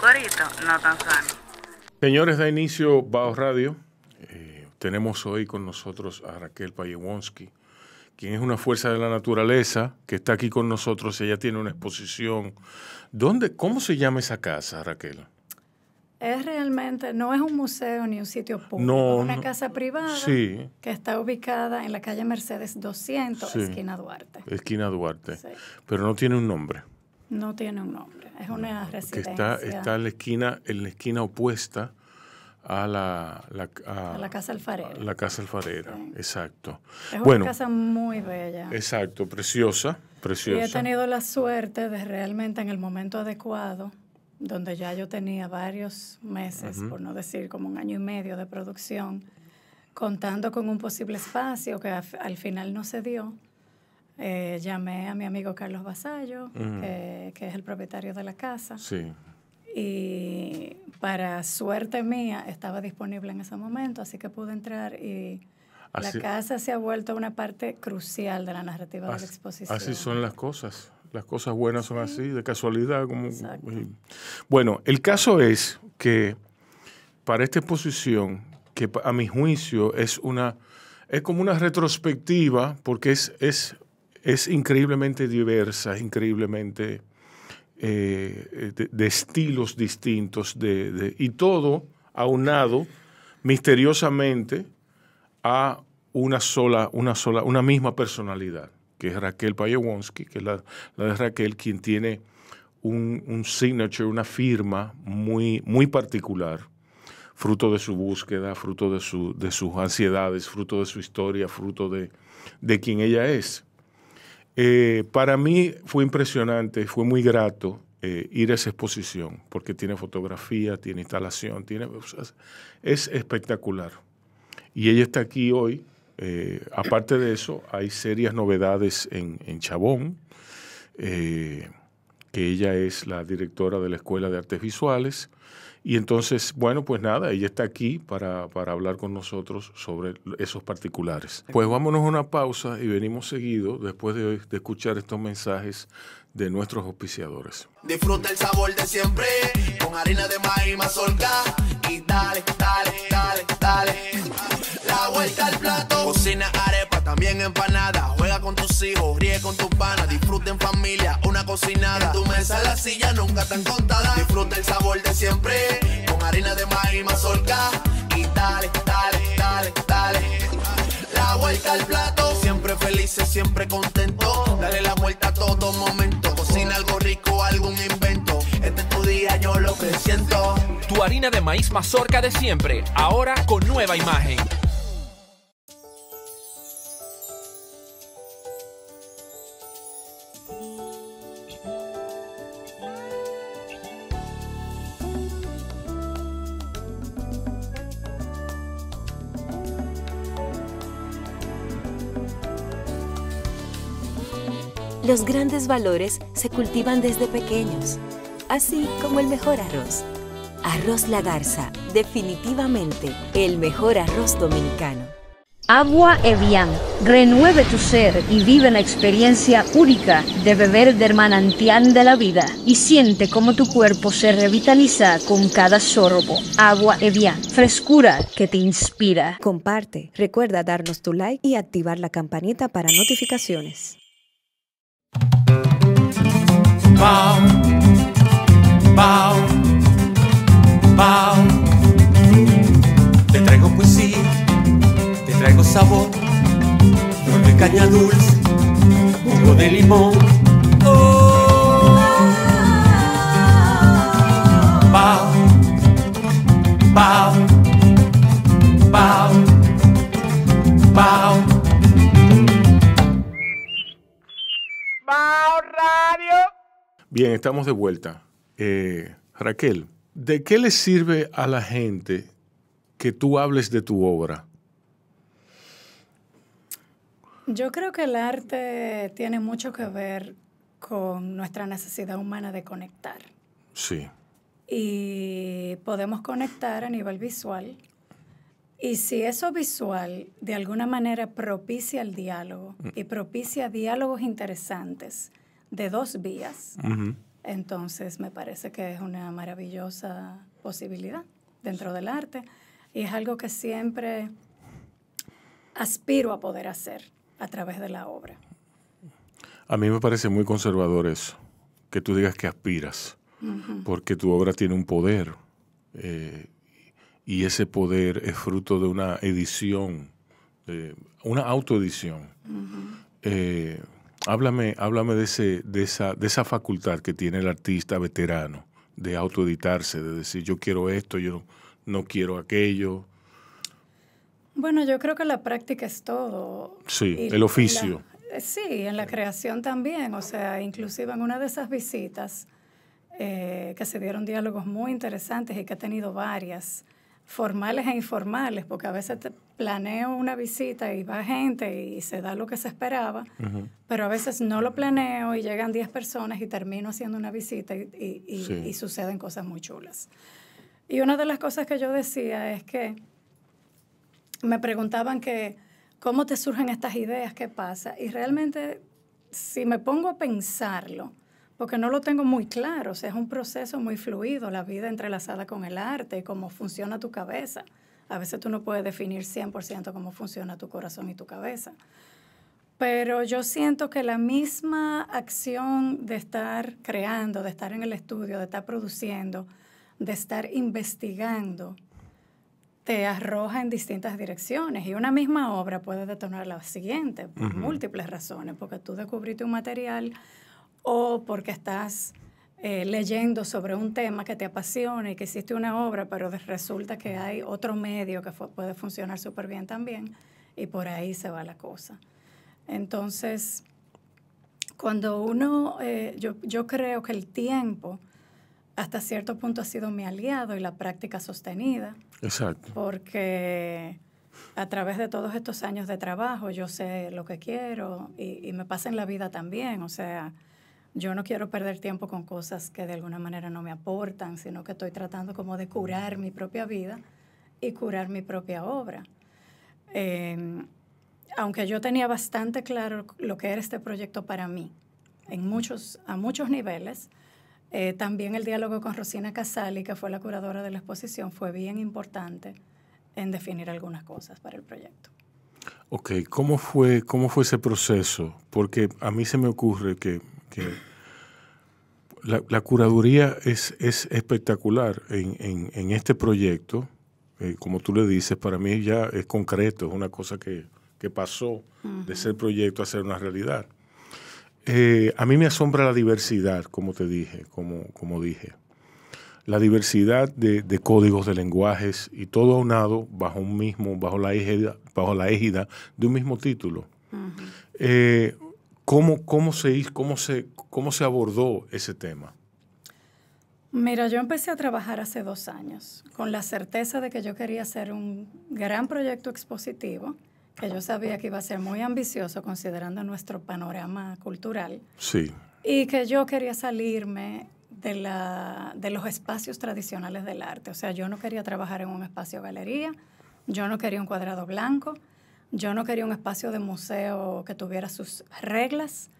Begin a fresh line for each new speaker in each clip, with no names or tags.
corito no tan sano.
Señores, da inicio Bao Radio. Eh, tenemos hoy con nosotros a Raquel Payewonski, quien es una fuerza de la naturaleza que está aquí con nosotros. Ella tiene una exposición. ¿Dónde, ¿Cómo se llama esa casa, Raquel?
Es realmente, no es un museo ni un sitio público, es una casa privada que está ubicada en la calle Mercedes 200, esquina Duarte.
Esquina Duarte, pero no tiene un nombre.
No tiene un nombre, es una residencia. Que está, está en,
la esquina, en la esquina opuesta a la, Casa Alfarera. La Casa Alfarera, exacto. Es una casa
muy bella.
Exacto, preciosa, preciosa. Y he tenido
la suerte de realmente en el momento adecuado, donde ya yo tenía varios meses, por no decir como un año y medio de producción, contando con un posible espacio que al final no se dio eh, llamé a mi amigo Carlos Basallo, que, es el propietario de la casa. Y para suerte mía estaba disponible en ese momento, así que pude entrar y la casa se ha vuelto una parte crucial de la narrativa de la exposición. Así son
las cosas. Las cosas buenas son así, de casualidad. bueno, el caso es que para esta exposición, que a mi juicio es una es como una retrospectiva, porque es es increíblemente diversa, increíblemente eh, de, estilos distintos, de, y todo aunado misteriosamente a una sola, una sola, una misma personalidad, que es Raquel Payewonski, que es la, de Raquel, quien tiene un, un, signature, una firma muy, muy particular, fruto de su búsqueda, fruto de, su, de sus ansiedades, fruto de su historia, fruto de quien ella es. Eh, para mí fue impresionante, fue muy grato eh, ir a esa exposición, porque tiene fotografía, tiene instalación, tiene, es espectacular. Y ella está aquí hoy. Eh, aparte de eso, hay serias novedades en, en Chabón, que ella es la directora de la Escuela de Artes Visuales y entonces, bueno, pues nada, ella está aquí para, hablar con nosotros sobre esos particulares. Pues vámonos a una pausa y venimos seguido después de, de escuchar estos mensajes de nuestros auspiciadores.
Disfruta el sabor de siempre con harina de maíz mazorca y dale, dale, dale, dale. La vuelta al plato. Cocina arepa, también empanada. Juega con tus hijos con tus panas, disfruta en familia, una cocinada. tu mesa, la silla nunca tan contada. Disfruta el sabor de siempre, con harina de maíz mazorca. Y dale, dale, dale, dale. La vuelta al plato, siempre felices, siempre contentos, Dale la vuelta a todo momento. Cocina algo rico, algún invento. Este es tu día, yo lo que siento. Tu harina de maíz mazorca de siempre, ahora con nueva imagen.
Los grandes valores se cultivan desde pequeños, así como el mejor arroz. Arroz La Garza, definitivamente el mejor arroz dominicano.
Agua Evian, renueve tu ser y vive la experiencia única de beber del manantial de la vida y siente cómo tu cuerpo se revitaliza con cada sorbo. Agua Evian, frescura que te inspira. Comparte, recuerda darnos tu like y activar la campanita para notificaciones. Pau, pau, pau Te traigo poesía, te traigo sabor, flor caña dulce, jugo de limón
estamos de vuelta. Eh, Raquel, ¿de qué le sirve a la gente que tú hables de tu obra?
Yo creo que el arte tiene mucho que ver con nuestra necesidad humana de conectar. Sí. Y podemos conectar a nivel visual. Y si eso visual de alguna manera propicia el diálogo y propicia diálogos interesantes, de dos vías. Entonces me parece que es una maravillosa posibilidad dentro del arte y es algo que siempre aspiro a poder hacer a través de la obra.
A mí me parece muy conservador eso, que tú digas que aspiras, porque tu obra tiene un poder eh, y ese poder es fruto de una edición, una autoedición. Háblame, háblame de, ese, esa, de esa facultad que tiene el artista veterano de autoeditarse, de decir yo quiero esto, yo no quiero aquello.
Bueno, yo creo que la práctica es todo. Sí, el oficio. Eh, sí, en la creación también. O sea, inclusive en una de esas visitas eh, que se dieron diálogos muy interesantes y que ha tenido varias, formales e informales, porque a veces planeo una visita y va gente y se da lo que se esperaba, pero a veces no lo planeo y llegan 10 personas y termino haciendo una visita y, suceden cosas muy chulas. Y una de las cosas que yo decía es que me preguntaban que cómo te surgen estas ideas, qué pasa, y realmente si me pongo a pensarlo, porque no lo tengo muy claro, o sea, es un proceso muy fluido, la vida entrelazada con el arte, cómo funciona tu cabeza. A veces tú no puedes definir 100% cómo funciona tu corazón y tu cabeza. Pero yo siento que la misma acción de estar creando, de estar en el estudio, de estar produciendo, de estar investigando, te arroja en distintas direcciones. Y una misma obra puede detonar la siguiente por múltiples razones, porque tú descubriste un material o porque estás eh, leyendo sobre un tema que te apasiona y que hiciste una obra, pero resulta que hay otro medio que puede funcionar súper bien también y por ahí se va la cosa. Entonces, cuando uno, eh, yo, yo creo que el tiempo hasta cierto punto ha sido mi aliado y la práctica sostenida. Exacto. Porque a través de todos estos años de trabajo yo sé lo que quiero y, y me pasa en la vida también, o sea, yo no quiero perder tiempo con cosas que de alguna manera no me aportan, sino que estoy tratando como de curar mi propia vida y curar mi propia obra. Em, aunque yo tenía bastante claro lo que era este proyecto para mí, en muchos, a muchos niveles, eh, también el diálogo con Rosina Casali, que fue la curadora de la exposición, fue bien importante en definir algunas cosas para el proyecto.
Ok, ¿cómo fue, cómo fue ese proceso? Porque a mí se me ocurre que la, curaduría es, espectacular en, este proyecto. Eh, como tú le dices, para mí ya es concreto, es una cosa que, pasó de ser proyecto a ser una realidad. Eh, a mí me asombra la diversidad, como te dije, como, dije. La diversidad de, códigos, de lenguajes y todo aunado bajo un mismo, bajo la égida, bajo la égida de un mismo título. ¿Cómo, cómo, se, cómo, ¿Cómo se abordó ese tema?
Mira, yo empecé a trabajar hace dos años con la certeza de que yo quería hacer un gran proyecto expositivo, que yo sabía que iba a ser muy ambicioso considerando nuestro panorama cultural. Sí. Y que yo quería salirme de, de los espacios tradicionales del arte. O sea, yo no quería trabajar en un espacio galería, yo no quería un cuadrado blanco, yo no quería un espacio de museo que tuviera sus reglas.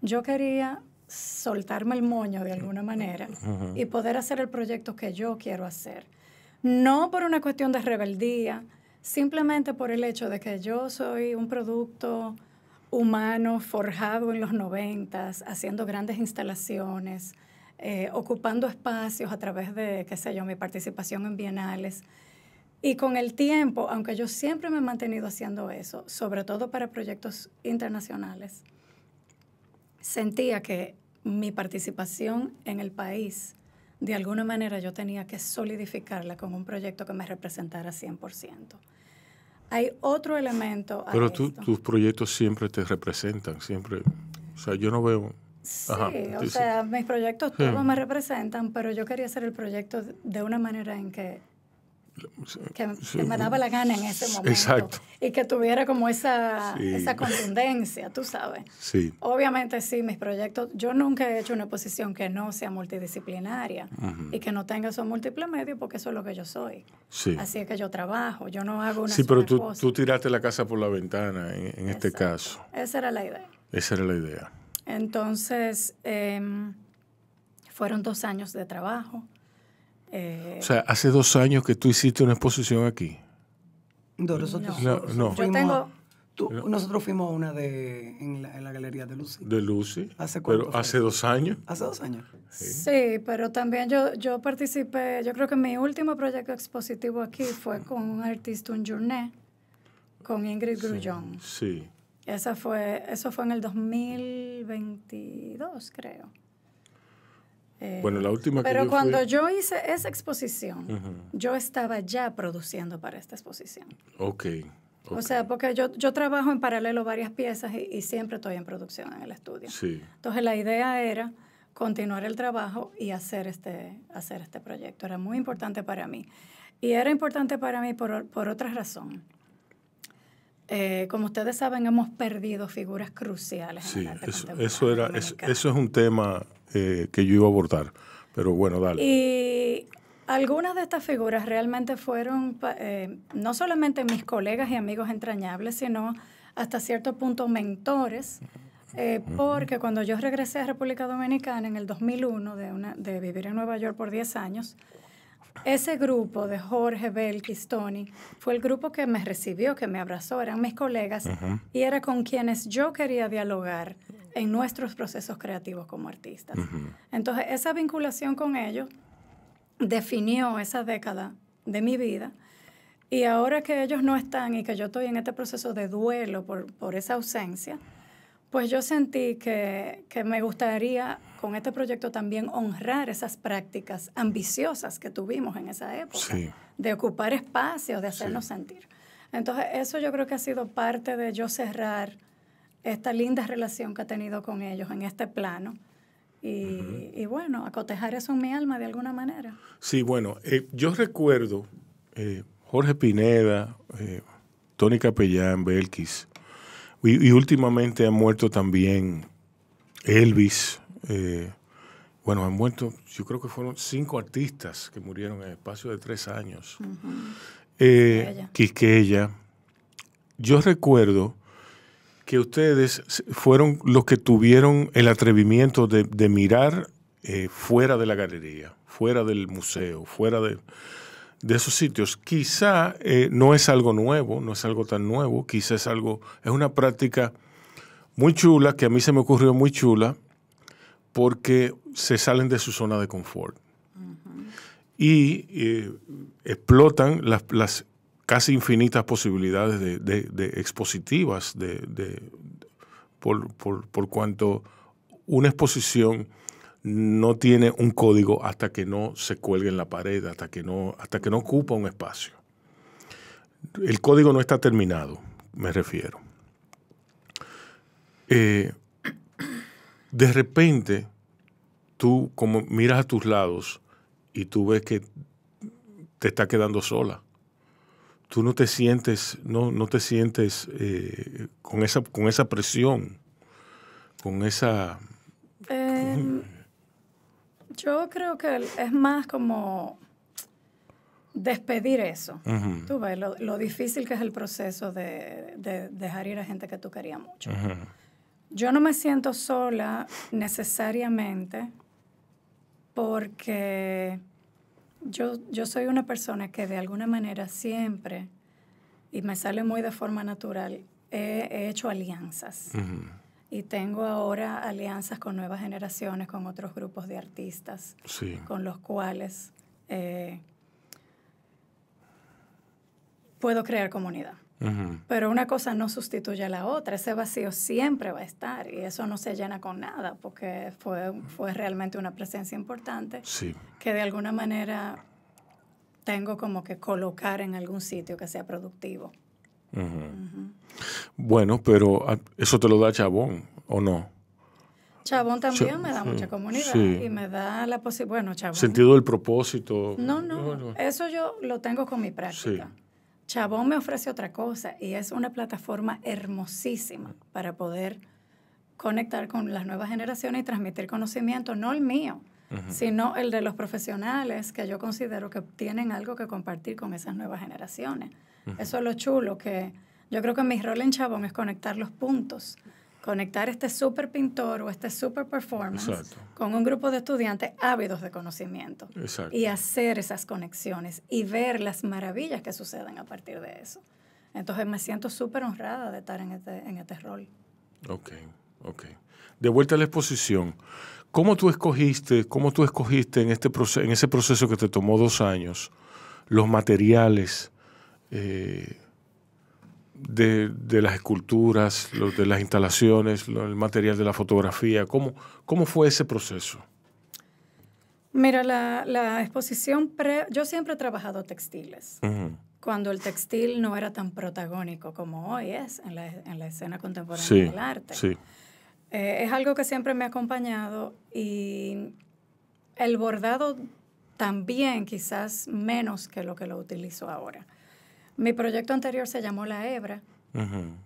Yo quería soltarme el moño de alguna manera y poder hacer el proyecto que yo quiero hacer. No por una cuestión de rebeldía, simplemente por el hecho de que yo soy un producto humano forjado en los noventas, haciendo grandes instalaciones, eh, ocupando espacios a través de, qué sé yo, mi participación en bienales. Y con el tiempo, aunque yo siempre me he mantenido haciendo eso, sobre todo para proyectos internacionales, sentía que mi participación en el país, de alguna manera yo tenía que solidificarla con un proyecto que me representara 100%. Hay otro elemento. Pero tus
proyectos siempre te representan, siempre. O sea, yo no veo. Sí, o sea,
mis proyectos todos me representan, pero yo quería hacer el proyecto de una manera en que que, me daba la gana en ese momento. Y que tuviera como esa, esa contundencia, tú sabes. Sí. Obviamente sí, mis proyectos, yo nunca he hecho una posición que no sea multidisciplinaria y que no tenga esos múltiples medios porque eso es lo que yo soy. Así es que yo trabajo, yo no hago una Sí, pero tú, tú
tiraste la casa por la ventana en, este caso.
Esa era la idea.
Esa era la idea.
Entonces, em, fueron dos años de trabajo eh, o sea,
hace dos años que tú hiciste una exposición aquí.
No, nosotros, Fuimos, tengo... nosotros fuimos una de, en, la, galería de Lucy. De
Lucy. ¿Hace cuánto? Pero hace dos años.
Hace dos años.
Sí. pero también yo, yo participé, yo creo que mi último proyecto expositivo aquí fue con un artista, un journée, con Ingrid Grullón. Sí. sí. Esa fue, eso fue en el 2022, creo
bueno, la última Pero cuando yo
hice esa exposición, yo estaba ya produciendo para esta exposición.
Ok. O sea,
porque yo, trabajo en paralelo varias piezas y, siempre estoy en producción en el estudio. Sí. Entonces la idea era continuar el trabajo y hacer este, hacer este proyecto. Era muy importante para mí. Y era importante para mí por, otra razón. Eh, como ustedes saben, hemos perdido figuras cruciales. Sí, en eso,
eso, era, eso es un tema eh, que yo iba a abordar. Pero bueno, dale.
Y algunas de estas figuras realmente fueron eh, no solamente mis colegas y amigos entrañables, sino hasta cierto punto mentores, eh, porque cuando yo regresé a República Dominicana en el 2001 de, una, de vivir en Nueva York por 10 años, ese grupo de Jorge, Belkis, Tony, fue el grupo que me recibió, que me abrazó, eran mis colegas y era con quienes yo quería dialogar en nuestros procesos creativos como artistas. Entonces, esa vinculación con ellos definió esa década de mi vida. Y ahora que ellos no están y que yo estoy en este proceso de duelo por, esa ausencia, pues yo sentí que, que me gustaría con este proyecto también honrar esas prácticas ambiciosas que tuvimos en esa época, de ocupar espacios, de hacernos sentir. Entonces, eso yo creo que ha sido parte de yo cerrar esta linda relación que he tenido con ellos en este plano. Y, bueno, acotejar eso en mi alma de alguna manera.
Sí, bueno, eh, yo recuerdo eh, Jorge Pineda, eh, Tony Capellán, Belkis, y, y, últimamente ha muerto también Elvis, eh, bueno, han muerto, yo creo que fueron cinco artistas que murieron en el espacio de tres años. Uh eh, ella Yo recuerdo que ustedes fueron los que tuvieron el atrevimiento de, mirar eh, fuera de la galería, fuera del museo, fuera de, esos sitios. Quizá no es algo nuevo, no es algo tan nuevo, quizá es algo, es una práctica muy chula, que a mí se me ocurrió muy chula, porque se salen de su zona de confort y eh, explotan las, casi infinitas posibilidades de, expositivas de, por, cuanto una exposición no tiene un código hasta que no se cuelgue en la pared, hasta que no, hasta que no ocupa un espacio. El código no está terminado, me refiero. Eh, de repente tú como miras a tus lados y tú ves que te está quedando sola. Tú no te sientes, no, no te sientes eh, con, esa, con esa presión, con esa...
Em, yo creo que es más como despedir eso. Tú ves lo, difícil que es el proceso de, dejar ir a gente que tú querías mucho. Yo no me siento sola necesariamente porque yo, yo soy una persona que de alguna manera siempre, y me sale muy de forma natural, he, hecho alianzas. Y tengo ahora alianzas con nuevas generaciones, con otros grupos de artistas, con los cuales eh, puedo crear comunidad. Pero una cosa no sustituye a la otra, ese vacío siempre va a estar y eso no se llena con nada porque fue, fue realmente una presencia importante que de alguna manera tengo como que colocar en algún sitio que sea productivo.
Bueno, pero ah, eso te lo da Chabón, ¿o no?
Chabón también me da mucha comunidad y me da la posibilidad, bueno, Chabón. Sentido
del propósito.
no, eso yo lo tengo con mi práctica. Chabón me ofrece otra cosa y es una plataforma hermosísima para poder conectar con las nuevas generaciones y transmitir conocimiento, no el mío, sino el de los profesionales que yo considero que tienen algo que compartir con esas nuevas generaciones. Eso es lo chulo, que yo creo que mi rol en Chabón es conectar los puntos conectar este super pintor o este super performance con un grupo de estudiantes ávidos de conocimiento y hacer esas conexiones y ver las maravillas que suceden a partir de eso. Entonces me siento súper honrada de estar en este, en este rol.
Ok,
ok. De vuelta a la exposición, ¿cómo tú escogiste, cómo tú escogiste en, este proceso, en ese proceso que te tomó dos años los materiales? Eh, de, de, las esculturas, de las instalaciones, el material de la fotografía? ¿Cómo, cómo fue ese proceso?
Mira, la, la exposición, pre, yo siempre he trabajado textiles, cuando el textil no era tan protagónico como hoy es en la, en la escena contemporánea del arte. Eh, es algo que siempre me ha acompañado y el bordado también quizás menos que lo que lo utilizo ahora. Mi proyecto anterior se llamó La Hebra.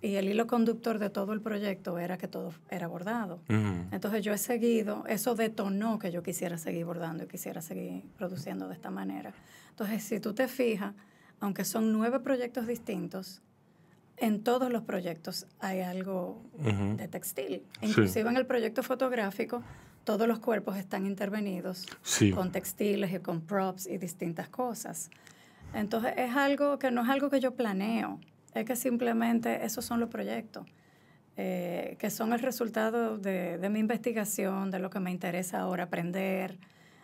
Y el hilo conductor de todo el proyecto era que todo era bordado.
Entonces
yo he seguido, eso detonó que yo quisiera seguir bordando y quisiera seguir produciendo de esta manera. Entonces, si tú te fijas, aunque son nueve proyectos distintos, en todos los proyectos hay algo de textil. Inclusive en el proyecto fotográfico, todos los cuerpos están intervenidos con textiles y con props y distintas cosas. Entonces es algo que no es algo que yo planeo, es que simplemente esos son los proyectos, eh, que son el resultado de, de, mi investigación, de lo que me interesa ahora aprender,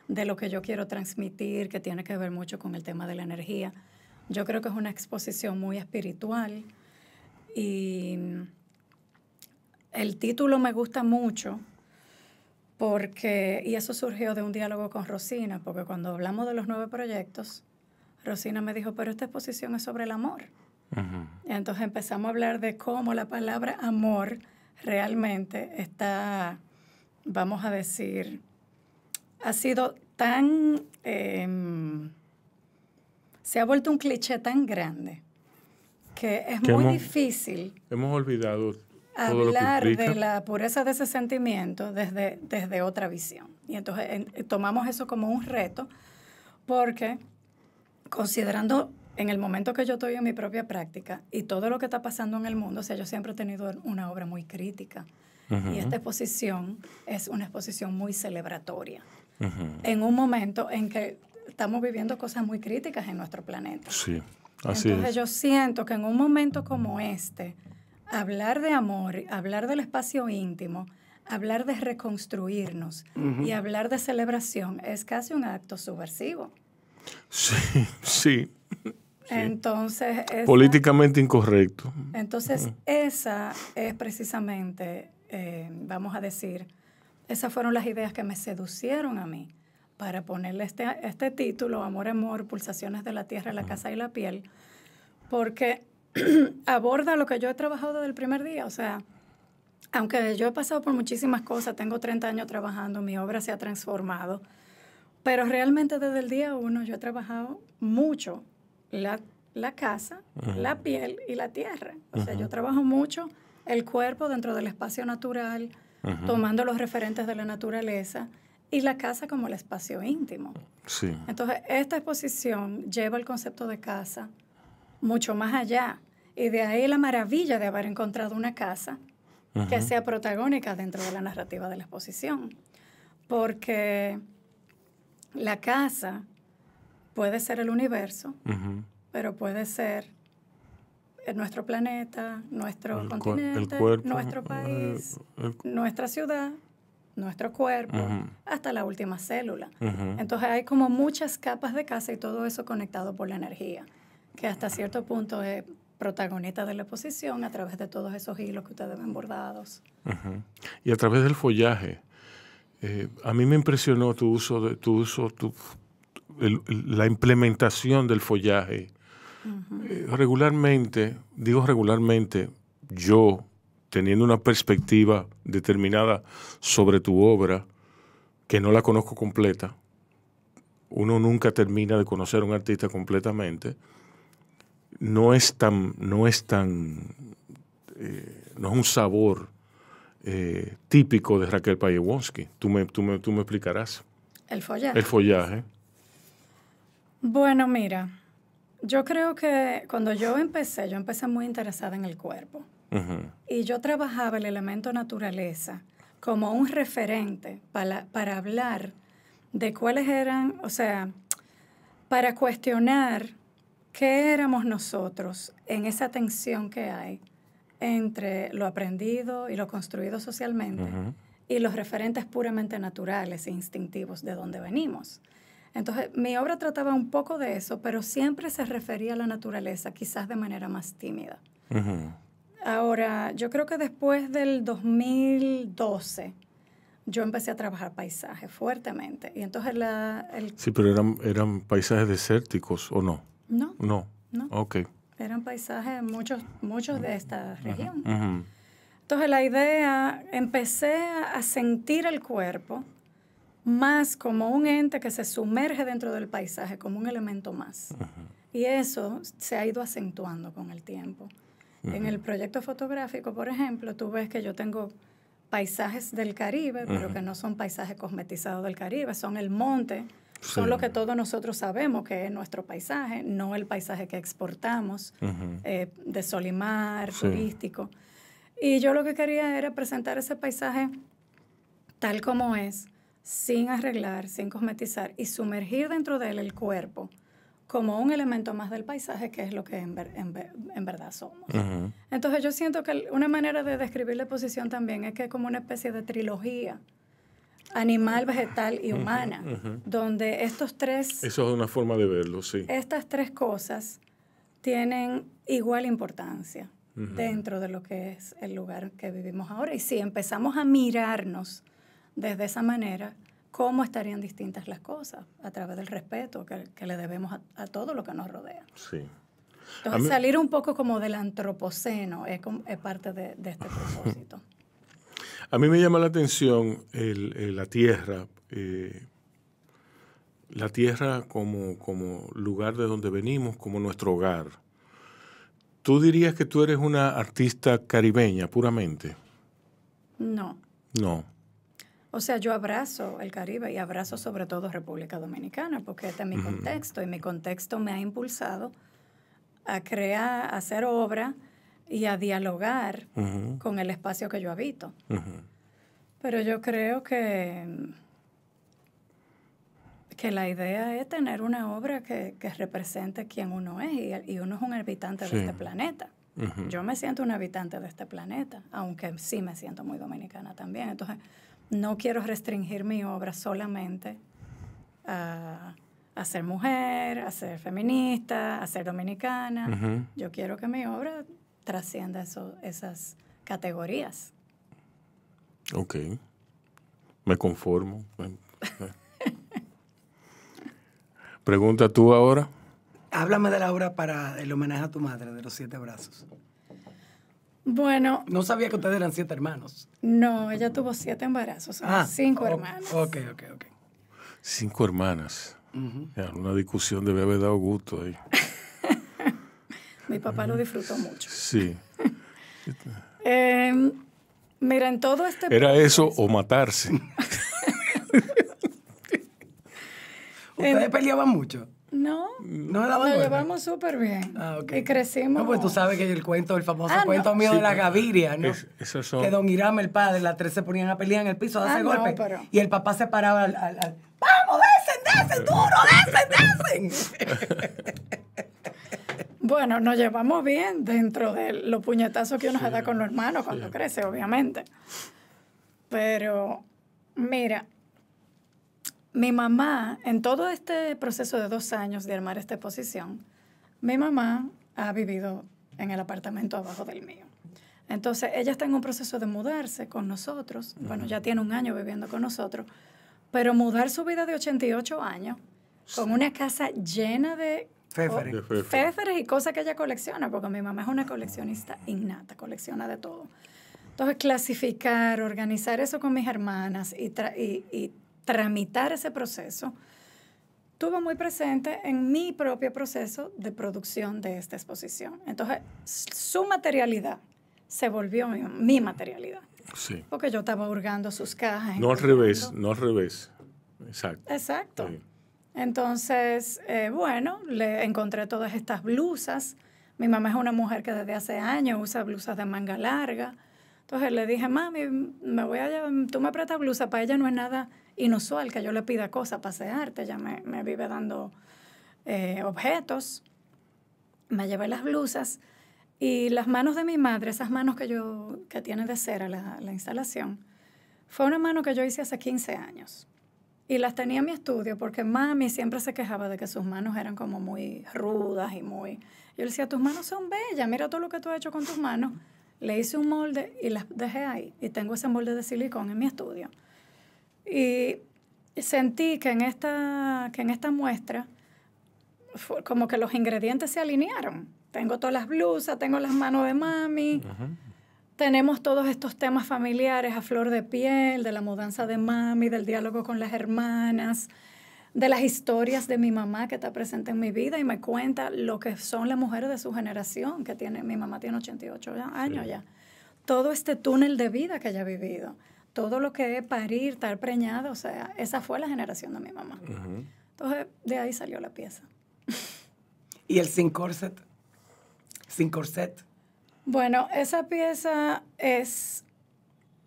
de lo que yo quiero transmitir, que tiene que ver mucho con el tema de la energía. Yo creo que es una exposición muy espiritual y el título me gusta mucho porque, y eso surgió de un diálogo con Rosina, porque cuando hablamos de los nueve proyectos, Rosina me dijo, pero esta exposición es sobre el amor. Entonces empezamos a hablar de cómo la palabra amor realmente está, vamos a decir, ha sido tan, em, se ha vuelto un cliché tan grande que es muy difícil.
Hemos olvidado hablar de la
pureza de ese sentimiento desde, desde otra visión. Y entonces tomamos eso como un reto porque considerando en el momento que yo estoy en mi propia práctica y todo lo que está pasando en el mundo, o sea, yo siempre he tenido una obra muy crítica. Y esta exposición es una exposición muy celebratoria. En un momento en que estamos viviendo cosas muy críticas en nuestro planeta. Sí, así Entonces yo siento que en un momento como este, hablar de amor, hablar del espacio íntimo, hablar de reconstruirnos y hablar de celebración es casi un acto subversivo.
Sí, sí.
Entonces,
políticamente incorrecto. Entonces,
esa es precisamente, eh, vamos a decir, esas fueron las ideas que me seducieron a mí para ponerle este, este título, Amor, Amor, Pulsaciones de la Tierra, la Casa y la Piel, porque aborda lo que yo he trabajado desde el primer día, o sea, aunque yo he pasado por muchísimas cosas, tengo 30 años trabajando, mi obra se ha transformado pero realmente desde el día uno yo he trabajado mucho la, casa, la piel y la tierra. O sea, yo trabajo mucho el cuerpo dentro del espacio natural, tomando los referentes de la naturaleza y la casa como el espacio íntimo. Sí. Entonces, esta exposición lleva el concepto de casa mucho más allá. Y de ahí la maravilla de haber encontrado una casa que sea protagónica dentro de la narrativa de la exposición. Porque la casa puede ser el universo, pero puede ser nuestro planeta, nuestro continente, nuestro país, nuestra ciudad, nuestro cuerpo, hasta la última célula.
Entonces
hay como muchas capas de casa y todo eso conectado por la energía, que hasta cierto punto es protagonista de la exposición a través de todos esos hilos que ustedes ven bordados.
Y a través del follaje. Eh, a mí me impresionó tu uso, tu uso la implementación del follaje. Eh, regularmente, digo regularmente, yo, teniendo una perspectiva determinada sobre tu obra, que no la conozco completa, uno nunca termina de conocer a un artista completamente, no es tan, no es tan, eh, no es un sabor eh, típico de Raquel Payewonski. Tú me, explicarás. El follaje. El follaje.
Bueno, mira, yo creo que cuando yo empecé, yo empecé muy interesada en el cuerpo. Y yo trabajaba el elemento naturaleza como un referente para, para hablar de cuáles eran, o sea, para cuestionar qué éramos nosotros en esa tensión que hay entre lo aprendido y lo construido socialmente y los referentes puramente naturales e instintivos de donde venimos. Entonces, mi obra trataba un poco de eso, pero siempre se refería a la naturaleza, quizás de manera más tímida. Ahora, yo creo que después del 2012, yo empecé a trabajar paisajes fuertemente. Y entonces la...
Sí, pero eran, paisajes desérticos, ¿o no? No. No. no. Ok
eran paisajes muchos, muchos de esta región. Entonces la idea, empecé a sentir el cuerpo más como un ente que se sumerge dentro del paisaje, como un elemento más. Y eso se ha ido acentuando con el tiempo. En el proyecto fotográfico, por ejemplo, tú ves que yo tengo paisajes del Caribe, pero que no son paisajes cosmetizados del Caribe, son el monte son lo que todos nosotros sabemos que es nuestro paisaje, no el paisaje que exportamos eh, de solimar turístico. Y yo lo que quería era presentar ese paisaje tal como es, sin arreglar, sin cosmetizar y sumergir dentro de él el cuerpo como un elemento más del paisaje, que es lo que en, verdad somos. Entonces yo siento que una manera de describir la exposición también es que es como una especie de trilogía animal, vegetal y humana, donde estos tres...
Eso es una forma de verlo, sí.
Estas tres cosas tienen igual importancia
dentro
de lo que es el lugar que vivimos ahora. Y si empezamos a mirarnos desde esa manera, ¿cómo estarían distintas las cosas? A través del respeto que, le debemos a, todo lo que nos rodea. Sí. Entonces, salir un poco como del antropoceno es, parte de este propósito.
A mí me llama la atención eh, la tierra, eh, la tierra como, como lugar de donde venimos, como nuestro hogar. ¿Tú dirías que tú eres una artista caribeña puramente? No. No.
O sea, yo abrazo el Caribe y abrazo sobre todo República Dominicana, porque este es mi contexto y mi contexto me ha impulsado a crear, a hacer obra y a dialogar con el espacio que yo habito. Pero yo creo que, que la idea es tener una obra que, represente quién uno es y, uno es un habitante de este planeta. Yo me siento un habitante de este planeta, aunque sí me siento muy dominicana también. Entonces, no quiero restringir mi obra solamente a ser mujer, a ser feminista, a ser dominicana. Yo quiero que mi obra trascienda eso, esas categorías.
Ok. Me conformo. Eh. Pregunta tú ahora.
Háblame de la obra para el homenaje a tu madre, de los siete brazos. Bueno. No sabía que ustedes eran siete hermanos.
No, ella tuvo siete embarazos, ah, cinco hermanos.
Ok, ok, ok.
Cinco hermanas. una discusión debe haber dado gusto ahí.
Mi papá lo disfrutó mucho.
Sí.
Em, mira, en todo este... Era
eso o matarse.
¿Ustedes peleaban mucho?
No, no nos llevamos súper bien. Ah, okay. Y crecimos. No, pues tú
sabes que el cuento, el famoso ah, cuento mío de la eh, Gaviria, ¿no? Es, eso. son... Que don Irama, el padre, las tres se ponían a pelear en el piso a darse ah, golpe. golpes. Y el papá se paraba al.
al ¡Vamos, desen, desen, duro, desen, desen! Bueno, nos llevamos bien dentro de los puñetazos que uno se da con los hermanos cuando crece, obviamente. Pero, mira, mi mamá, en todo este proceso de dos años de armar esta exposición, mi mamá ha vivido en el apartamento abajo del mío. Entonces, ella está en un proceso de mudarse con nosotros. Bueno, ya tiene un año viviendo con nosotros. Pero mudar su vida de 88 años, con una casa llena de
Féferes.
y cosas que ella colecciona, porque mi mamá es una coleccionista innata, colecciona de todo. Entonces, clasificar, organizar eso con mis hermanas y, y, y tramitar ese proceso tuvo muy presente en mi propio proceso de producción de esta exposición. Entonces, su materialidad se volvió mi, materialidad. Sí. Porque yo estaba hurgando sus cajas. No al revés,
no al revés. Exacto.
Exacto. Entonces, eh, bueno, le encontré todas estas blusas. Mi mamá es una mujer que desde hace años usa blusas de manga larga. Entonces le dije, mami, me voy a, tú me prestas blusa. Para ella no es nada inusual que yo le pida cosas pasearte. Ella me, vive dando eh, objetos. Me llevé las blusas y las manos de mi madre, esas manos que yo que tiene de cera la, la instalación, fue una mano que yo hice hace 15 años. Y las tenía en mi estudio porque mami siempre se quejaba de que sus manos eran como muy rudas y muy... Yo le decía, tus manos son bellas, mira todo lo que tú has hecho con tus manos. Le hice un molde y las dejé ahí. Y tengo ese molde de silicón en mi estudio. Y sentí que en esta, que en esta muestra como que los ingredientes se alinearon. Tengo todas las blusas, tengo las manos de mami, tenemos todos estos temas familiares a flor de piel, de la mudanza de mami, del diálogo con las hermanas, de las historias de mi mamá que está presente en mi vida y me cuenta lo que son las mujeres de su generación, que tiene, mi mamá tiene 88 años ya. Todo este túnel de vida que ella vivido, todo lo que es parir, estar preñada, o sea, esa fue la generación de mi mamá. Entonces, de ahí salió la pieza.
¿Y el sin corset? ¿Sin corset?
Bueno, esa pieza es,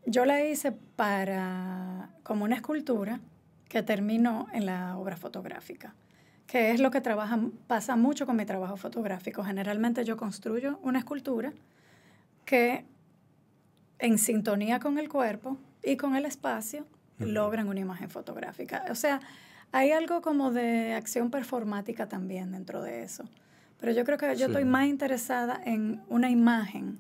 yo la hice para, como una escultura que terminó en la obra fotográfica, que es lo que trabaja, pasa mucho con mi trabajo fotográfico. Generalmente yo construyo una escultura que en sintonía con el cuerpo y con el espacio logran una imagen fotográfica. O sea, hay algo como de acción performática también dentro de eso. Pero yo creo que yo estoy más interesada en una imagen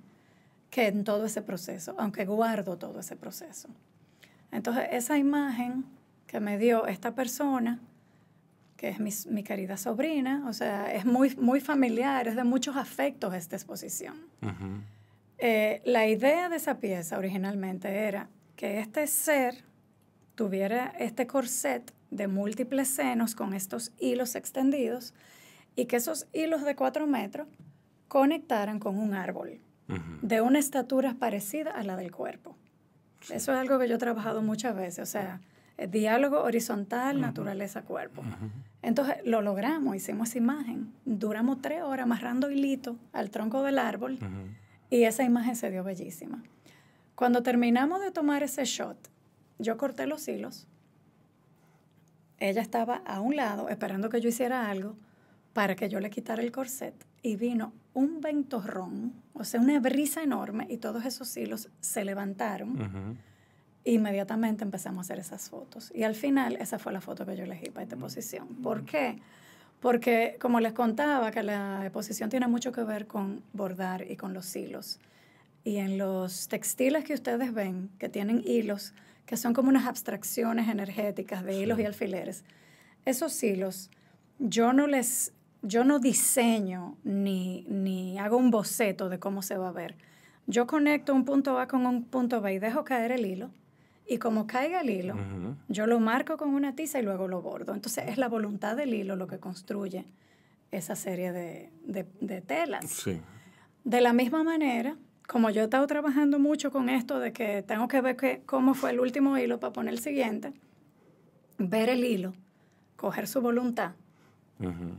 que en todo ese proceso, aunque guardo todo ese proceso. Entonces, esa imagen que me dio esta persona, que es mi, querida sobrina, o sea, es muy, familiar, es de muchos afectos esta exposición. Eh, la idea de esa pieza originalmente era que este ser tuviera este corset de múltiples senos con estos hilos extendidos y que esos hilos de cuatro metros conectaran con un árbol de una estatura parecida a la del cuerpo. Eso es algo que yo he trabajado muchas veces, o sea, diálogo horizontal, naturaleza-cuerpo. Entonces lo logramos, hicimos esa imagen, duramos tres horas amarrando hilito al tronco del árbol y esa imagen se dio bellísima. Cuando terminamos de tomar ese shot, yo corté los hilos, ella estaba a un lado esperando que yo hiciera algo, para que yo le quitara el corset y vino un ventorrón, o sea, una brisa enorme y todos esos hilos se levantaron. inmediatamente empezamos a hacer esas fotos. Y al final, esa fue la foto que yo elegí para esta mm. exposición. Mm. ¿Por qué? Porque, como les contaba, que la exposición tiene mucho que ver con bordar y con los hilos. Y en los textiles que ustedes ven, que tienen hilos, que son como unas abstracciones energéticas de hilos y alfileres, esos hilos yo no les yo no diseño ni, hago un boceto de cómo se va a ver. Yo conecto un punto A con un punto B y dejo caer el hilo. Y como caiga el hilo, yo lo marco con una tiza y luego lo bordo. Entonces es la voluntad del hilo lo que construye esa serie de, telas. De la misma manera, como yo he estado trabajando mucho con esto de que tengo que ver que, cómo fue el último hilo para poner el siguiente, ver el hilo, coger su voluntad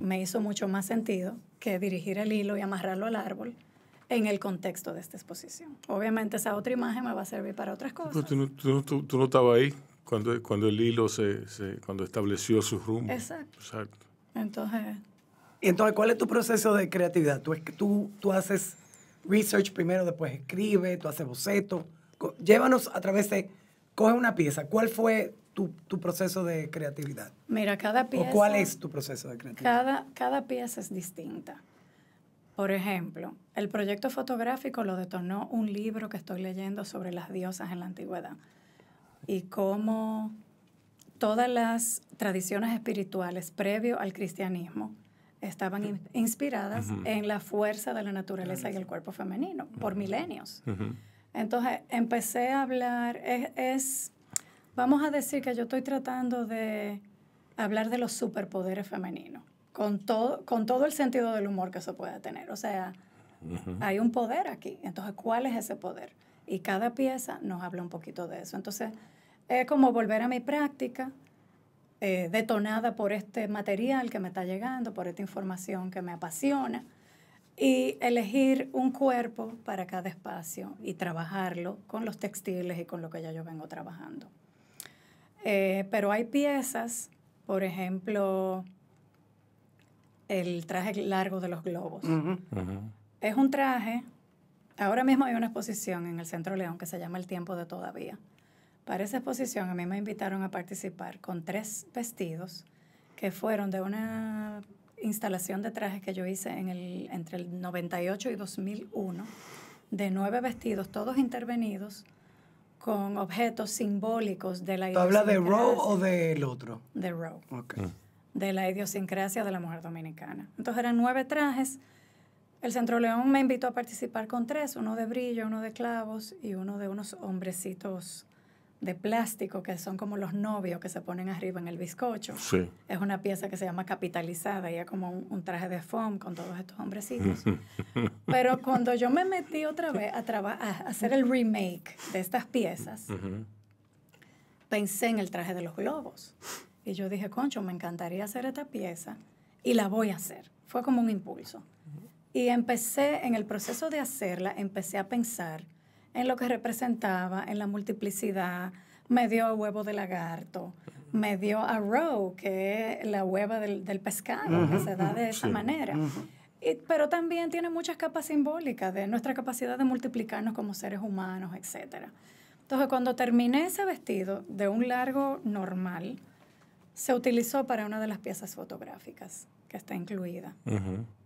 me hizo mucho más sentido que dirigir el hilo y amarrarlo al árbol en el contexto de esta exposición. Obviamente esa otra imagen me va a servir para otras cosas. Pero
tú, no, estabas ahí cuando, cuando el hilo se, cuando estableció su rumbo.
Exacto. Exacto. Entonces...
¿Y entonces cuál es tu proceso de creatividad? ¿Tú, tú, tú haces research primero, después escribe, tú haces boceto. Llévanos a través de, coge una pieza. ¿Cuál fue tu, proceso de creatividad?
Mira, cada pieza... cuál es
tu proceso de creatividad?
Cada, cada pieza es distinta. Por ejemplo, el proyecto fotográfico lo detonó un libro que estoy leyendo sobre las diosas en la antigüedad y cómo todas las tradiciones espirituales previo al cristianismo estaban inspiradas en la fuerza de la naturaleza y el cuerpo femenino por milenios. Entonces empecé a hablar, es Vamos a decir que yo estoy tratando de hablar de los superpoderes femeninos, con todo, con todo el sentido del humor que se pueda tener. O sea, hay un poder aquí. Entonces, ¿cuál es ese poder? Y cada pieza nos habla un poquito de eso. Entonces, es como volver a mi práctica, eh, detonada por este material que me está llegando, por esta información que me apasiona, y elegir un cuerpo para cada espacio y trabajarlo con los textiles y con lo que ya yo vengo trabajando. Eh, pero hay piezas, por ejemplo, el traje largo de los globos. Es un traje, ahora mismo hay una exposición en el Centro León que se llama El tiempo de todavía. Para esa exposición a mí me invitaron a participar con tres vestidos que fueron de una instalación de trajes que yo hice entre el 98 y 2001, de nueve vestidos, todos intervenidos con objetos simbólicos de la ¿Tú de Roe o del otro? De Roe. Mm. De la idiosincrasia de la mujer dominicana. Entonces eran nueve trajes. El Centro León me invitó a participar con tres, uno de brillo, uno de clavos y uno de unos hombrecitos de plástico que son como los novios que se ponen arriba en el bizcocho. Es una pieza que se llama capitalizada y es como un, traje de foam con todos estos hombrecitos.
Pero
cuando yo me metí otra vez a, a hacer el remake de estas piezas, pensé en el traje de los globos. Y yo dije, concho, me encantaría hacer esta pieza y la voy a hacer. Fue como un impulso. Y empecé, en el proceso de hacerla, empecé a pensar en lo que representaba, en la multiplicidad. Me dio huevo de lagarto, me dio a roe, que es la hueva del, pescado, que se da de esa manera. pero también tiene muchas capas simbólicas de nuestra capacidad de multiplicarnos como seres humanos, etc. Entonces, cuando terminé ese vestido de un largo normal, se utilizó para una de las piezas fotográficas que está incluida.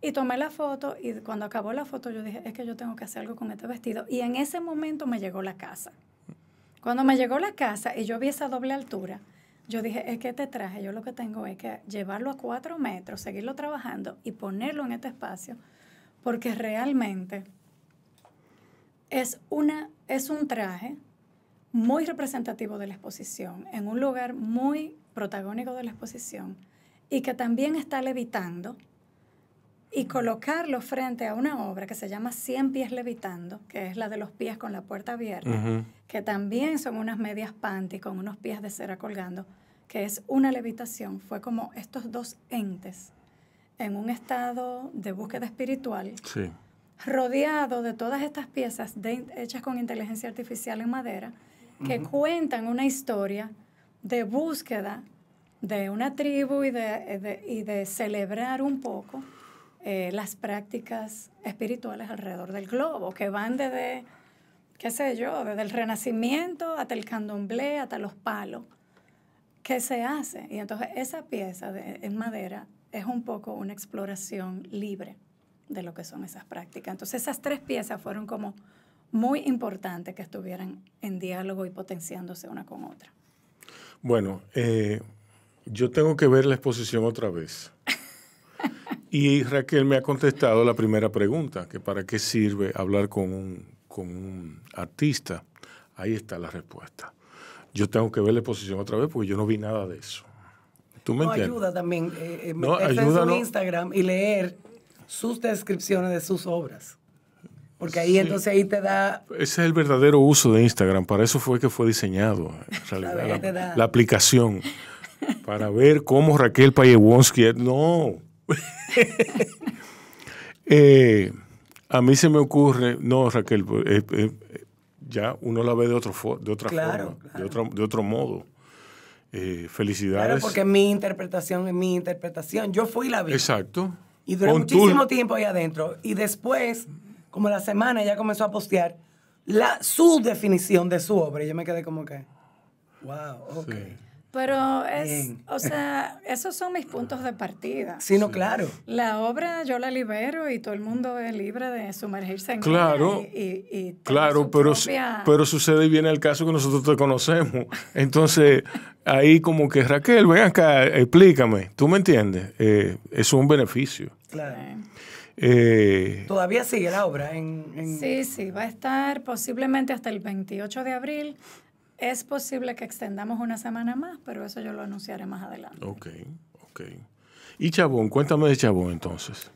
Y tomé la foto y cuando acabó la foto yo dije, es que yo tengo que hacer algo con este vestido. Y en ese momento me llegó la casa. Cuando me llegó la casa y yo vi esa doble altura, yo dije, es que este traje, yo lo que tengo es que llevarlo a cuatro metros, seguirlo trabajando y ponerlo en este espacio, porque realmente es, una, es un traje muy representativo de la exposición, en un lugar muy protagónico de la exposición y que también está levitando y colocarlo frente a una obra que se llama Cien pies levitando, que es la de los pies con la puerta abierta, que también son unas medias panty con unos pies de cera colgando, que es una levitación. Fue como estos dos entes en un estado de búsqueda espiritual, rodeado de todas estas piezas hechas con inteligencia artificial en madera, que cuentan una historia de búsqueda de una tribu y de, eh, y de celebrar un poco eh, las prácticas espirituales alrededor del globo, que van desde, qué sé yo, desde el Renacimiento hasta el candomblé, hasta los palos, que se hace. Y entonces esa pieza en madera es un poco una exploración libre de lo que son esas prácticas. Entonces esas tres piezas fueron como muy importantes que estuvieran en diálogo y potenciándose una con otra.
Bueno, eh, yo tengo que ver la exposición otra vez. y Raquel me ha contestado la primera pregunta, que para qué sirve hablar con un, artista. Ahí está la respuesta. Yo tengo que ver la exposición otra vez porque yo no vi nada de eso. ¿Tú me entiendes? ayuda
también eh, eh, en su Instagram y leer sus descripciones de sus obras. Porque ahí entonces ahí te da...
Ese es el verdadero uso de Instagram, para eso fue que fue diseñado, la, aplicación, para ver cómo Raquel Payewonski... No. Eh, a mí se me ocurre, no Raquel, eh, eh, ya uno la ve de, otro de otra forma, De, otro, de otro modo. felicidades. Claro, porque
mi interpretación es mi interpretación. Yo fui la Exacto. Y duré muchísimo tiempo ahí adentro. Y después como la semana ya comenzó a postear la, su definición de su obra. Y yo me quedé como que, wow, ok.
Pero es, o sea, esos son mis puntos de partida.
Sí, no, claro.
La obra yo la libero y todo el mundo es libre de sumergirse en claro, ella. Y,
claro, pero, pero sucede y viene el caso que nosotros te conocemos. Entonces, ahí como que Raquel, ven acá, explícame, ¿tú me entiendes? Eh, es un beneficio. Claro. Eh,
Todavía sigue la obra. En,
Sí, sí, va a estar posiblemente hasta el 28 de abril. Es posible que extendamos una semana más, pero eso yo lo anunciaré más adelante.
Ok, ok.
Y Chabón, cuéntame de Chabón entonces.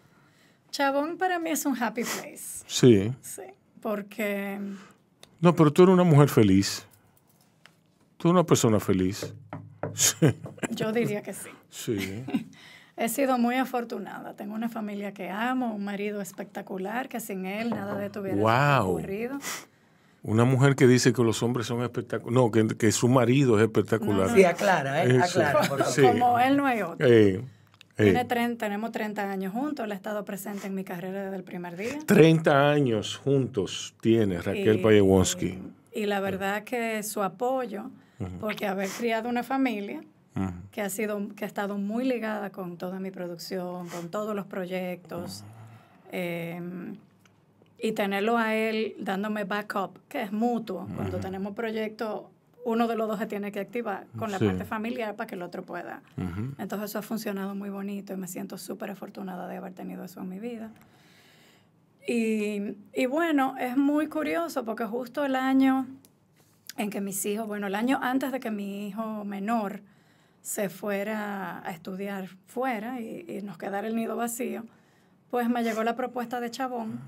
Chabón para mí es un happy place. Sí. Sí, porque...
No, pero tú eres una mujer feliz. Tú eres una persona feliz.
Yo diría que sí. Sí. He sido muy afortunada. Tengo una familia que amo, un marido espectacular, que sin él nada de esto hubiera ocurrido.
Una mujer que dice que los hombres son espectaculares. No, que, su marido es espectacular. Sí, aclara, ¿eh? aclara. Como
él no hay otro. 30, eh, eh. tenemos 30 años juntos. Él ha estado presente en mi carrera desde el primer día.
30 años juntos tiene Raquel Payewonski.
Y, la verdad que su apoyo, porque haber criado una familia que, ha sido, que ha estado muy ligada con toda mi producción, con todos los proyectos. Em, y tenerlo a él dándome backup, que es mutuo. Cuando tenemos proyectos, uno de los dos se tiene que activar con la parte familiar para que el otro pueda. Entonces eso ha funcionado muy bonito y me siento súper afortunada de haber tenido eso en mi vida. y, bueno, es muy curioso porque justo el año en que mis hijos, bueno, el año antes de que mi hijo menor se fuera a estudiar fuera y, nos quedara el nido vacío, pues me llegó la propuesta de Chabón,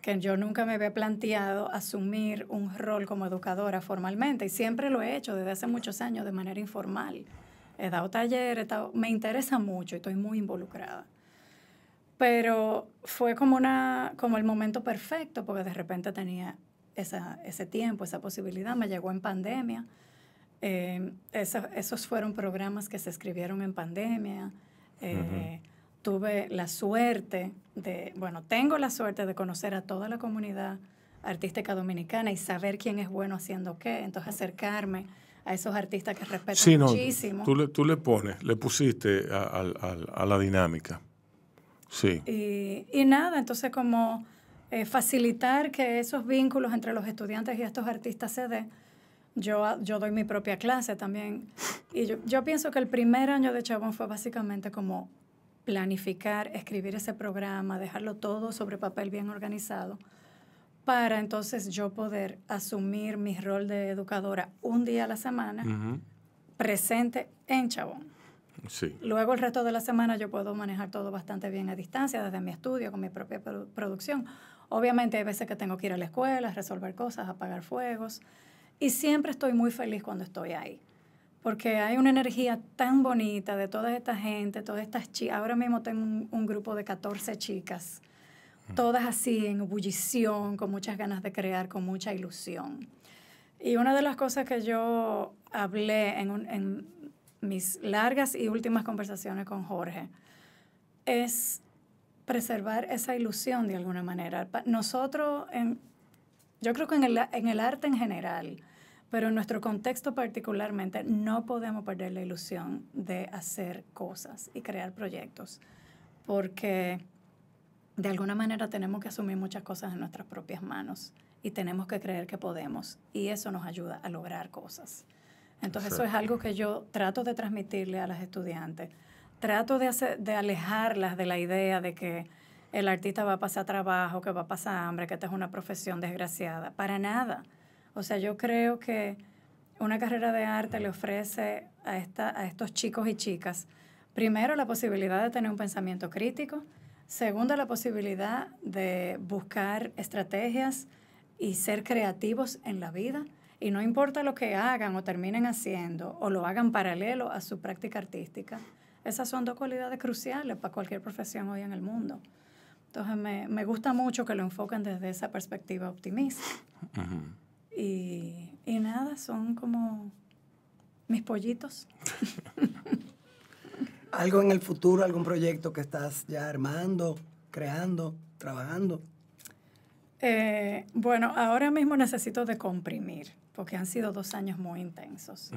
que yo nunca me había planteado asumir un rol como educadora formalmente, y siempre lo he hecho desde hace muchos años de manera informal. He dado talleres, me interesa mucho y estoy muy involucrada. Pero fue como, el momento perfecto, porque de repente tenía ese tiempo, esa posibilidad, me llegó en pandemia eh, esos fueron programas que se escribieron en pandemia. Eh, tuve la suerte de, bueno, tengo la suerte de conocer a toda la comunidad artística dominicana y saber quién es bueno haciendo qué, entonces acercarme a esos artistas que respetan sí, muchísimo. Tú
le, le pones, le pusiste a, la dinámica. Sí.
Y, nada, entonces como eh, facilitar que esos vínculos entre los estudiantes y estos artistas se den yo, doy mi propia clase también. Y yo, pienso que el primer año de Chabón fue básicamente como planificar, escribir ese programa, dejarlo todo sobre papel bien organizado, para entonces yo poder asumir mi rol de educadora un día a la semana, presente en Chabón. Luego el resto de la semana yo puedo manejar todo bastante bien a distancia, desde mi estudio, con mi propia producción. Obviamente hay veces que tengo que ir a la escuela, resolver cosas, apagar fuegos, y siempre estoy muy feliz cuando estoy ahí, porque hay una energía tan bonita de toda esta gente, todas estas chicas. Ahora mismo tengo un, grupo de 14 chicas, todas así en ebullición, con muchas ganas de crear, con mucha ilusión. Y una de las cosas que yo hablé en, en mis largas y últimas conversaciones con Jorge es preservar esa ilusión de alguna manera. Nosotros en, yo creo que en el, arte en general, pero en nuestro contexto particularmente, no podemos perder la ilusión de hacer cosas y crear proyectos, porque de alguna manera tenemos que asumir muchas cosas en nuestras propias manos y tenemos que creer que podemos, y eso nos ayuda a lograr cosas. Entonces eso es algo que yo trato de transmitirle a las estudiantes. Trato de, de alejarlas de la idea de que el artista va a pasar trabajo, que va a pasar hambre, que esta es una profesión desgraciada. Para nada. O sea, yo creo que una carrera de arte le ofrece a, estos chicos y chicas, primero, la posibilidad de tener un pensamiento crítico, segundo, la posibilidad de buscar estrategias y ser creativos en la vida. Y no importa lo que hagan o terminen haciendo o lo hagan paralelo a su práctica artística. Esas son dos cualidades cruciales para cualquier profesión hoy en el mundo. Entonces me, gusta mucho que lo enfoquen desde esa perspectiva optimista. y, nada, son como mis pollitos.
¿Algo en el futuro, algún proyecto que estás ya armando, creando, trabajando?
Eh, bueno, ahora mismo necesito comprimir porque han sido dos años muy intensos.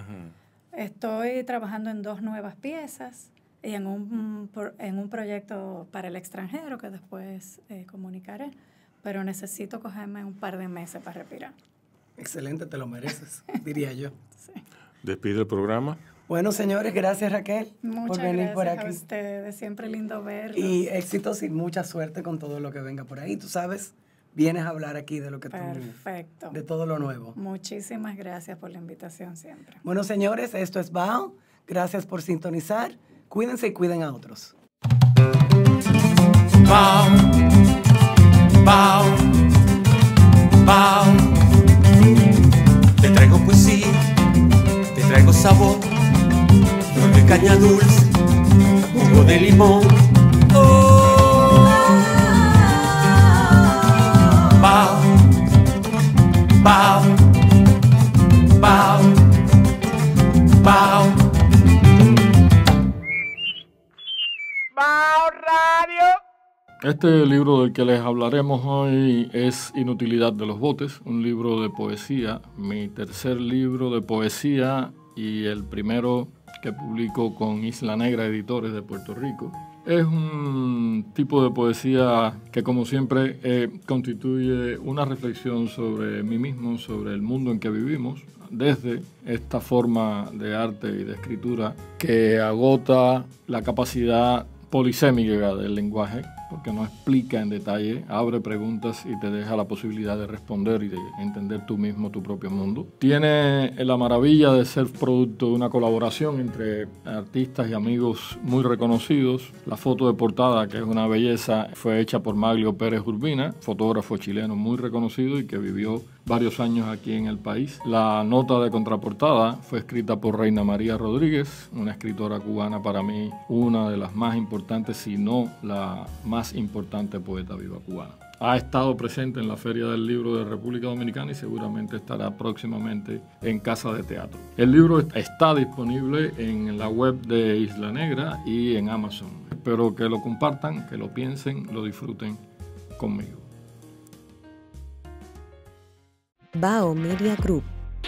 Estoy trabajando en dos nuevas piezas y en un, mm, en un proyecto para el extranjero que después eh, comunicaré, pero necesito cogerme un par de meses para respirar.
Excelente, te lo mereces, diría yo. Sí.
Despide el programa.
Bueno, señores, gracias Raquel por venir por aquí. A ustedes,
siempre lindo verlos. Y éxitos
y mucha suerte con todo lo que venga por ahí. Tú sabes, vienes a hablar aquí de lo que Perfecto. de todo lo nuevo.
Muchísimas gracias por la invitación siempre.
Bueno, señores, esto es BAO. Gracias por sintonizar. Cuídense y cuiden a otros.
Te traigo poesía, te traigo sabor, de caña dulce, jugo de limón. Oh.
Este libro del que les hablaremos hoy es Inutilidad de los Botes, un libro de poesía, mi tercer libro de poesía y el primero que publico con Isla Negra Editores de Puerto Rico. Es un tipo de poesía que como siempre eh, constituye una reflexión sobre mí mismo, sobre el mundo en que vivimos, desde esta forma de arte y de escritura que agota la capacidad polisémica del lenguaje porque no explica en detalle, abre preguntas y te deja la posibilidad de responder y de entender tú mismo tu propio mundo. Tiene la maravilla de ser producto de una colaboración entre artistas y amigos muy reconocidos. La foto de portada, que es una belleza, fue hecha por Maglio Pérez Urbina, fotógrafo chileno muy reconocido y que vivió varios años aquí en el país. La nota de contraportada fue escrita por Reina María Rodríguez, una escritora cubana para mí, una de las más importantes, si no la más más importante poeta viva cubana. Ha estado presente en la Feria del Libro de República Dominicana y seguramente estará próximamente en Casa de Teatro. El libro está disponible en la web de Isla Negra y en Amazon. Espero que lo compartan, que lo piensen, lo disfruten conmigo.
Bao Media Group.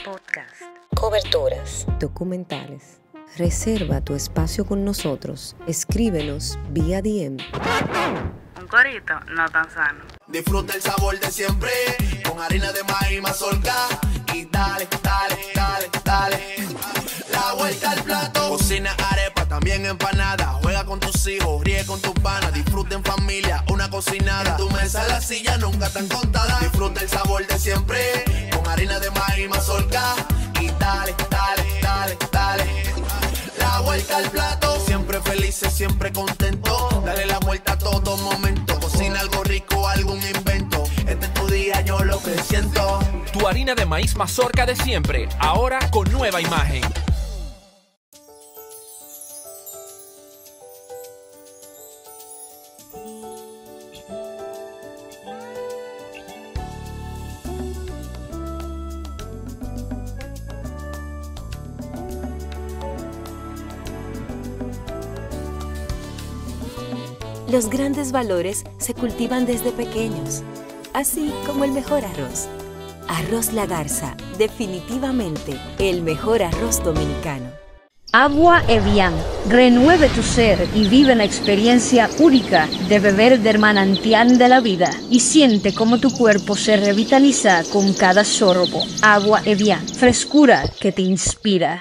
Podcast. Coberturas.
Documentales Reserva tu espacio con nosotros. Escríbenos vía DM. Un corito no tan sano. Disfruta el sabor de siempre con harina de maíz mazorca y dale, dale, dale, dale. La vuelta al plato. Cocina arepa, también empanada. Juega con tus hijos, ríe con tus panas. Disfruta en familia, una cocinada. tu mesa, la silla nunca tan contada. Disfruta el sabor de siempre con harina de maíz mazorca y dale, dale, dale, dale plato. Siempre felices, siempre contento. Dale la vuelta a todo momento. Cocina algo rico, algún invento. Este es tu día, yo lo que siento. Tu harina de maíz mazorca de siempre, ahora con nueva imagen.
Los grandes valores se cultivan desde pequeños, así como el mejor arroz. Arroz La Garza, definitivamente el mejor arroz dominicano.
Agua Evian, renueve tu ser y vive la experiencia única de beber del manantial de la vida y siente cómo tu cuerpo se revitaliza con cada sorbo. Agua Evian, frescura que te
inspira.